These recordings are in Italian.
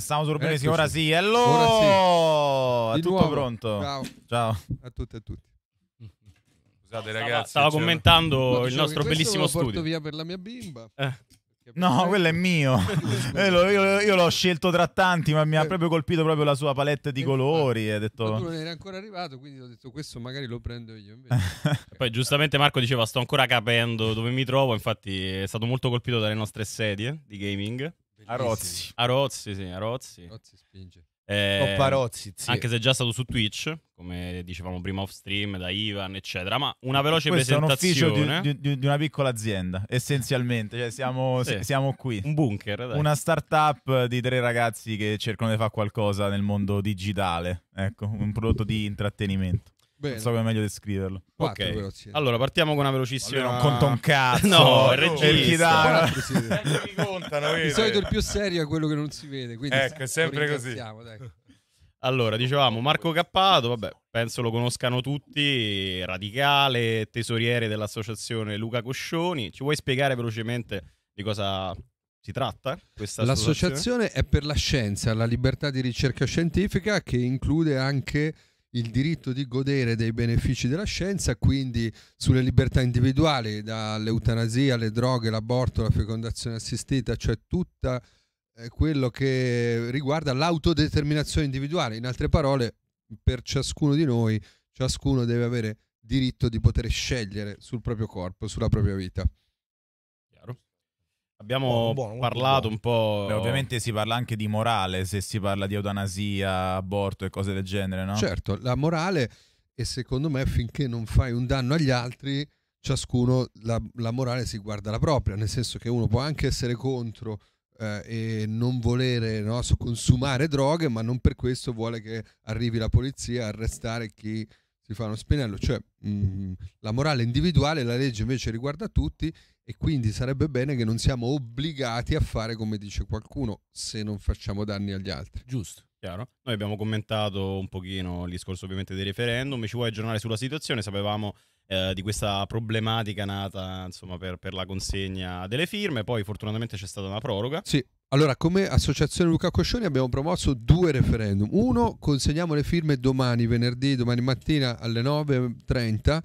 Stiamo solo ora sì, ora sì. Allora, sì. tutto nuovo. pronto. Ciao. Ciao. A tutti e a tutti. Scusate stava, ragazzi. Stavo commentando no, il nostro bellissimo studio. Lo porto via per la mia bimba. Eh. No, quello è mio. io, eh, io, io, l'ho scelto tra tanti, ma mi ha eh. proprio colpito proprio la sua palette di eh, colori. E detto... Ma tu non eri ancora arrivato, quindi ho detto questo magari lo prendo io. Invece. Poi giustamente Marco diceva sto ancora capendo dove mi trovo, infatti è stato molto colpito dalle nostre sedie di gaming. Arozzi. Arozzi, sì, Arozzi. Rozzi. spinge. Eh, Rozzi, sì. Anche se è già stato su Twitch, come dicevamo prima off stream, da Ivan, eccetera. Ma una veloce Questo presentazione. Questo è un ufficio di, di, di, una piccola azienda, essenzialmente. Cioè siamo, sì. siamo, qui. Un bunker, dai. Una startup di tre ragazzi che cercano di fare qualcosa nel mondo digitale. Ecco, un prodotto di intrattenimento. Bene. Non so come è meglio descriverlo. Quattro ok, velocità. Eh. allora partiamo con una velocissima. Allora, non conto un cazzo. No, oh, il regista. Oh, contano, Di solito il più serio è quello che non si vede. Quindi ecco, è sempre così. Allora, dicevamo Marco Cappato, vabbè, penso lo conoscano tutti, radicale, tesoriere dell'associazione Luca Coscioni. Ci vuoi spiegare velocemente di cosa si tratta? L'associazione è per la scienza, la libertà di ricerca scientifica che include anche il diritto di godere dei benefici della scienza, quindi sulle libertà individuali, dall'eutanasia alle droghe, l'aborto, la fecondazione assistita, cioè tutto eh, quello che riguarda l'autodeterminazione individuale. In altre parole, per ciascuno di noi, ciascuno deve avere diritto di poter scegliere sul proprio corpo, sulla propria vita. Abbiamo buono, buono, parlato buono. un po'. Beh, ovviamente si parla anche di morale se si parla di eutanasia, aborto e cose del genere, no? Certo, la morale è secondo me finché non fai un danno agli altri, ciascuno la, la morale si guarda la propria, nel senso che uno può anche essere contro eh, e non volere no, consumare droghe, ma non per questo vuole che arrivi la polizia a arrestare chi si fa uno spinello. Cioè mh, mm, la morale individuale, la legge invece riguarda tutti e quindi sarebbe bene che non siamo obbligati a fare come dice qualcuno se non facciamo danni agli altri. Giusto. Chiaro. Noi abbiamo commentato un pochino il discorso ovviamente dei referendum, ci vuoi aggiornare sulla situazione? Sapevamo eh, di questa problematica nata insomma, per, per, la consegna delle firme, poi fortunatamente c'è stata una proroga. Sì, allora come associazione Luca Coscioni abbiamo promosso due referendum. Uno, consegniamo le firme domani, venerdì, domani mattina alle 9.30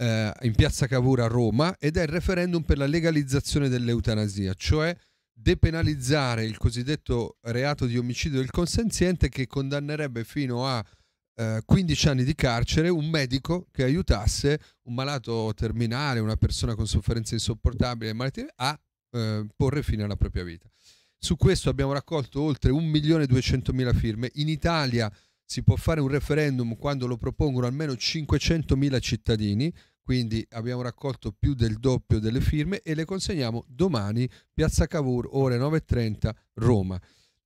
eh, in piazza Cavour a Roma ed è il referendum per la legalizzazione dell'eutanasia, cioè depenalizzare il cosiddetto reato di omicidio del consenziente che condannerebbe fino a 15 eh, anni di carcere un medico che aiutasse un malato terminale, una persona con sofferenze insopportabili a eh, porre fine alla propria vita. Su questo abbiamo raccolto oltre 1.200.000 firme. In Italia si può fare un referendum quando lo propongono almeno 500.000 cittadini quindi abbiamo raccolto più del doppio delle firme e le consegniamo domani Piazza Cavour ore 9.30 Roma.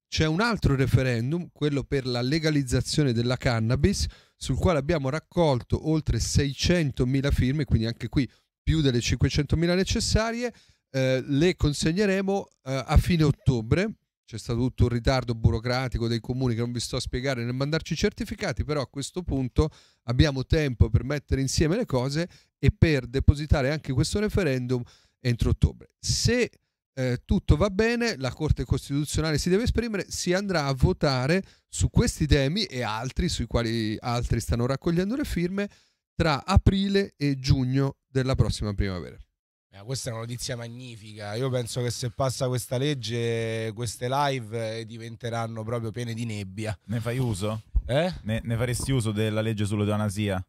C'è un altro referendum, quello per la legalizzazione della cannabis, sul quale abbiamo raccolto oltre 600.000 firme, quindi anche qui più delle 500.000 necessarie. Eh, le consegneremo eh, a fine ottobre c'è stato tutto un ritardo burocratico dei comuni che non vi sto a spiegare nel mandarci i certificati, però a questo punto abbiamo tempo per mettere insieme le cose e per depositare anche questo referendum entro ottobre. Se eh, tutto va bene, la Corte Costituzionale si deve esprimere, si andrà a votare su questi temi e altri, sui quali altri stanno raccogliendo le firme, tra aprile e giugno della prossima primavera. Eh, questa è una notizia magnifica. Io penso che se passa questa legge, queste live eh, diventeranno proprio piene di nebbia. Ne fai uso? Eh? Ne, ne faresti uso della legge sull'eutanasia?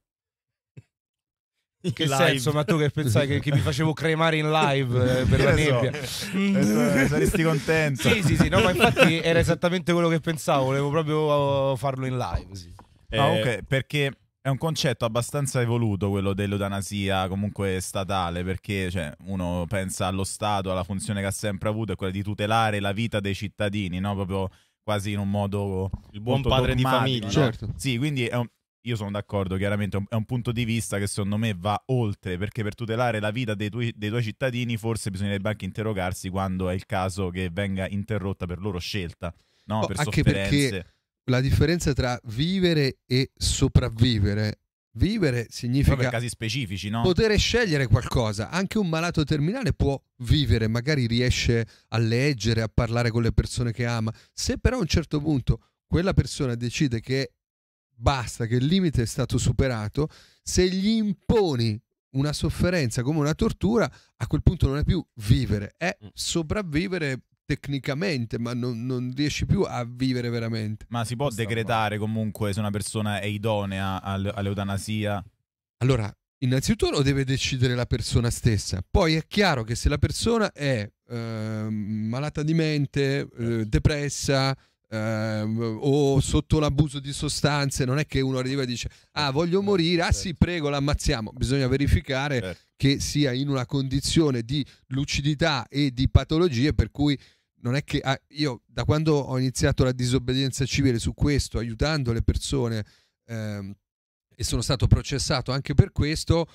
In che live. senso? Ma tu che pensavi che, che, mi facevo cremare in live eh, per la nebbia? So. Eh, saresti contento. sì, sì, sì, no, ma infatti era esattamente quello che pensavo, volevo proprio oh, farlo in live. Sì. Eh, ah, ok, perché è un concetto abbastanza evoluto quello dell'eutanasia comunque statale, perché cioè, uno pensa allo Stato, alla funzione che ha sempre avuto, è quella di tutelare la vita dei cittadini, no? proprio quasi in un modo... Il buon padre di famiglia. No? Certo. Sì, quindi un... io sono d'accordo, chiaramente è un punto di vista che secondo me va oltre, perché per tutelare la vita dei tuoi, dei tuoi cittadini forse bisognerebbe anche interrogarsi quando è il caso che venga interrotta per loro scelta, no? oh, per anche sofferenze. Perché la differenza tra vivere e sopravvivere. Vivere significa Proprio in casi specifici, no? Potere scegliere qualcosa. Anche un malato terminale può vivere, magari riesce a leggere, a parlare con le persone che ama. Se però a un certo punto quella persona decide che basta, che il limite è stato superato, se gli imponi una sofferenza come una tortura, a quel punto non è più vivere, è mm. sopravvivere tecnicamente, ma non, non, riesci più a vivere veramente. Ma si può Questa decretare qua. comunque se una persona è idonea all'eutanasia? Allora, innanzitutto lo deve decidere la persona stessa. Poi è chiaro che se la persona è eh, malata di mente, eh, depressa, eh, o sotto l'abuso di sostanze, non è che uno arriva e dice ah voglio eh, morire, ah sì certo. prego l'ammazziamo, bisogna verificare certo. che sia in una condizione di lucidità e di patologie per cui non è che ah, io da quando ho iniziato la disobbedienza civile su questo, aiutando le persone ehm, e sono stato processato anche per questo,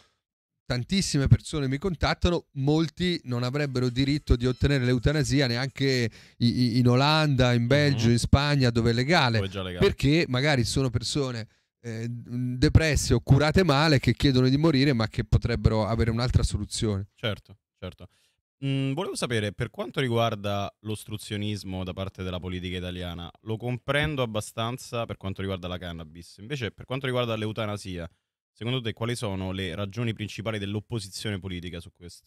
tantissime persone mi contattano, molti non avrebbero diritto di ottenere l'eutanasia neanche in Olanda, in mhm. Belgio, mm-hmm. in Spagna, dove è legale, legale. perché magari sono persone eh, depresse o curate male che chiedono di morire, ma che potrebbero avere un'altra soluzione. Certo, certo. Mm, volevo sapere, per quanto riguarda l'ostruzionismo da parte della politica italiana, lo comprendo abbastanza per quanto riguarda la cannabis, invece per quanto riguarda l'eutanasia, Secondo te quali sono le ragioni principali dell'opposizione politica su questo?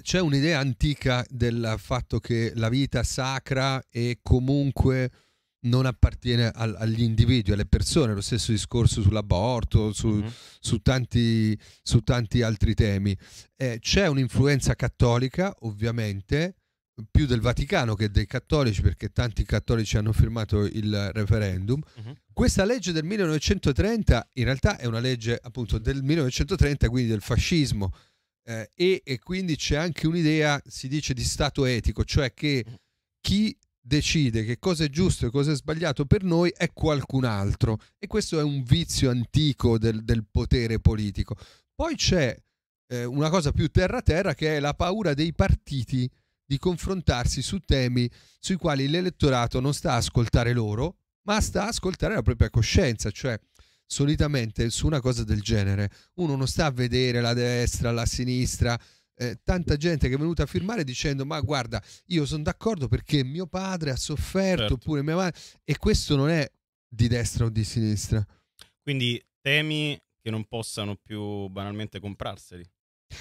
C'è un'idea antica del fatto che la vita sacra e comunque non appartiene al, agli individui, alle persone, lo stesso discorso sull'aborto, su, mm-hmm. su, tanti, su tanti, altri temi. Eh, c'è un'influenza cattolica, ovviamente, più del Vaticano che dei cattolici, perché tanti cattolici hanno firmato il referendum. Uh-huh. Questa legge del 1930 in realtà è una legge appunto del 1930, quindi del fascismo, eh, e, e, quindi c'è anche un'idea, si dice, di stato etico, cioè che mhm. chi decide che cosa è giusto e cosa è sbagliato per noi è qualcun altro e questo è un vizio antico del, del potere politico. Poi c'è eh, una cosa più terra-terra che è la paura dei partiti di confrontarsi su temi sui quali l'elettorato non sta a ascoltare loro, ma sta a ascoltare la propria coscienza, cioè solitamente su una cosa del genere uno non sta a vedere la destra, la sinistra, eh, tanta gente che è venuta a firmare dicendo ma guarda io sono d'accordo perché mio padre ha sofferto certo. oppure mia madre e questo non è di destra o di sinistra. Quindi temi che non possano più banalmente comprarseli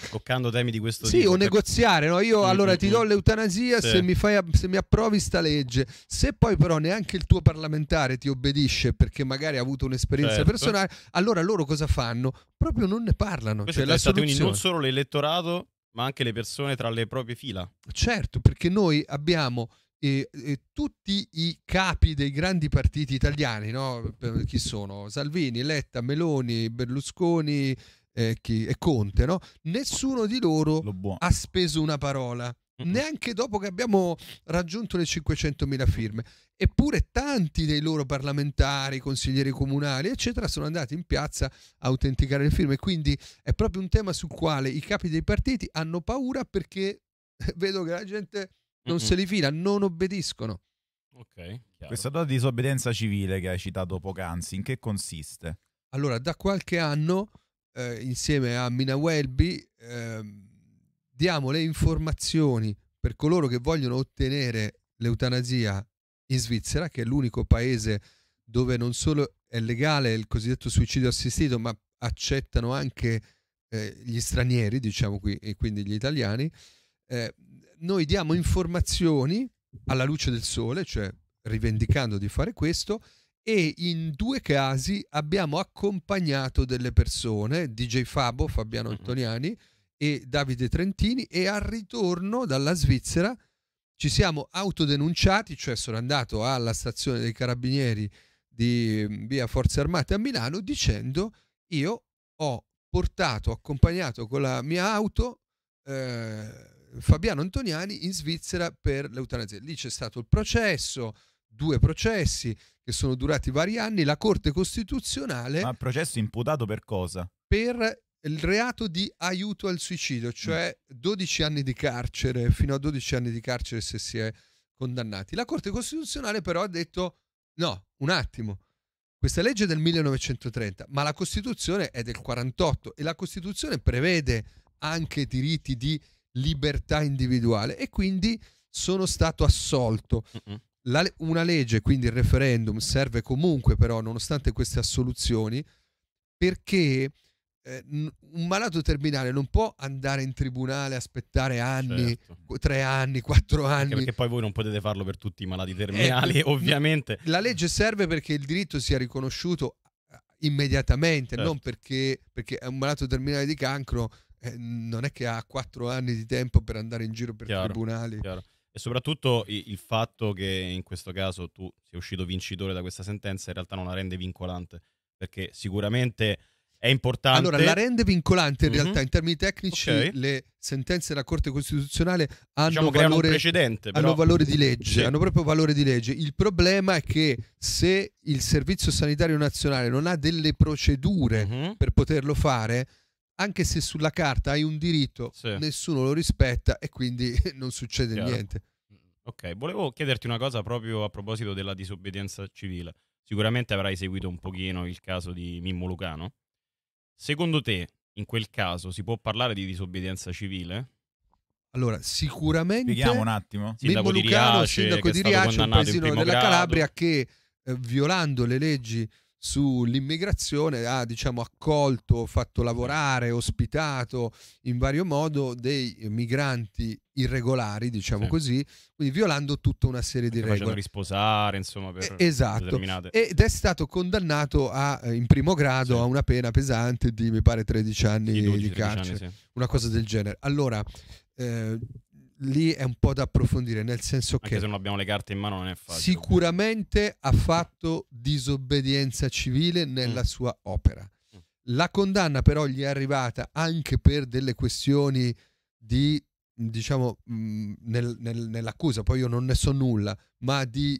toccando temi di questo tipo. Sì, o negoziare, no? Io mm, allora mm, ti mm. do l'eutanasia sì. se, mi fai, se mi approvi sta legge. Se poi però neanche il tuo parlamentare ti obbedisce perché magari ha avuto un'esperienza certo. personale, allora loro cosa fanno? Proprio non ne parlano. Questo cioè, la soluzione. Quindi non solo l'elettorato, ma anche le persone tra le proprie fila. Certo, perché noi abbiamo e, e, tutti i capi dei grandi partiti italiani, no? chi sono? Salvini, Letta, Meloni, Berlusconi, eh, chi, e Conte, no? nessuno di loro ha speso una parola, mm-hmm. neanche dopo che abbiamo raggiunto le 500.000 firme. Eppure tanti dei loro parlamentari, consiglieri comunali, eccetera, sono andati in piazza a autenticare le firme. Quindi è proprio un tema sul quale i capi dei partiti hanno paura perché vedo che la gente non mm-hmm. se li fila, non obbediscono. Ok. Chiaro. Questa data di disobbedienza civile che hai citato poc'anzi, in che consiste? Allora, da qualche anno eh, insieme a Mina Welby ehm, diamo le informazioni per coloro che vogliono ottenere l'eutanasia in Svizzera, che è l'unico paese dove non solo è legale il cosiddetto suicidio assistito, ma accettano anche eh, gli stranieri, diciamo qui, e quindi gli italiani. Eh, noi diamo informazioni alla luce del sole, cioè rivendicando di fare questo, e in due casi abbiamo accompagnato delle persone, DJ Fabo, Fabiano Antoniani e Davide Trentini e al ritorno dalla Svizzera ci siamo autodenunciati, cioè sono andato alla stazione dei carabinieri di mm, via Forze Armate a Milano dicendo io ho portato, accompagnato con la mia auto eh, Fabiano Antoniani in Svizzera per l'eutanasia. Lì c'è stato il processo, due processi che sono durati vari anni, la Corte Costituzionale... Ma processo imputato per cosa? Per il reato di aiuto al suicidio, mm. cioè 12 anni di carcere, fino a 12 anni di carcere se si è condannati. La Corte Costituzionale però ha detto no, un attimo, questa legge è del 1930, ma la Costituzione è del 48 e la Costituzione prevede anche diritti di libertà individuale e quindi sono stato assolto. Mm-mm. La, una legge, quindi il referendum, serve comunque però, nonostante queste assoluzioni, perché eh, un malato terminale non può andare in tribunale, aspettare anni, certo. tre anni, quattro anni. Perché, perché, poi voi non potete farlo per tutti i malati eh, terminali, eh, ovviamente. La legge serve perché il diritto sia riconosciuto immediatamente, certo. non perché, perché un malato terminale di cancro eh, non è che ha quattro anni di tempo per andare in giro per chiaro, tribunali. Chiaro. E soprattutto il fatto che in questo caso tu sia uscito vincitore da questa sentenza in realtà non la rende vincolante, perché sicuramente è importante. Allora, la rende vincolante in mm-hmm. realtà in termini tecnici okay. le sentenze della Corte Costituzionale hanno, diciamo valore, precedente, però... hanno valore di legge, sì. hanno proprio valore di legge. Il problema è che se il Servizio Sanitario Nazionale non ha delle procedure mm-hmm. per poterlo fare, anche se sulla carta hai un diritto, sì. nessuno lo rispetta e quindi non succede Chiaro. niente. Mm, ok, volevo chiederti una cosa proprio a proposito della disobbedienza civile. Sicuramente avrai seguito un pochino il caso di Mimmo Lucano. Secondo te, in quel caso, si può parlare di disobbedienza civile? Allora, sicuramente... Spieghiamo un attimo. Mimmo Lucano, sindaco di Riace, un paesino della Calabria che, eh, violando le leggi sull'immigrazione ha diciamo, accolto, fatto lavorare, ospitato in vario modo dei migranti irregolari, diciamo sì. così, quindi violando tutta una serie Anche di regole. Facendo risposare, insomma, per eh, esatto. Ed è stato condannato a, eh, in primo grado sì. a una pena pesante di, mi pare, 13 anni 12, di carcere, sì. una cosa del genere. Allora, eh, lì è un po' da approfondire, nel senso Anche che... se non abbiamo le carte in mano non è facile. Sicuramente ha fatto disobbedienza civile nella mm. sua opera. Mm. La condanna però gli è arrivata anche per delle questioni di, diciamo, mh, mm, nel, nel, nell'accusa, poi io non ne so nulla, ma di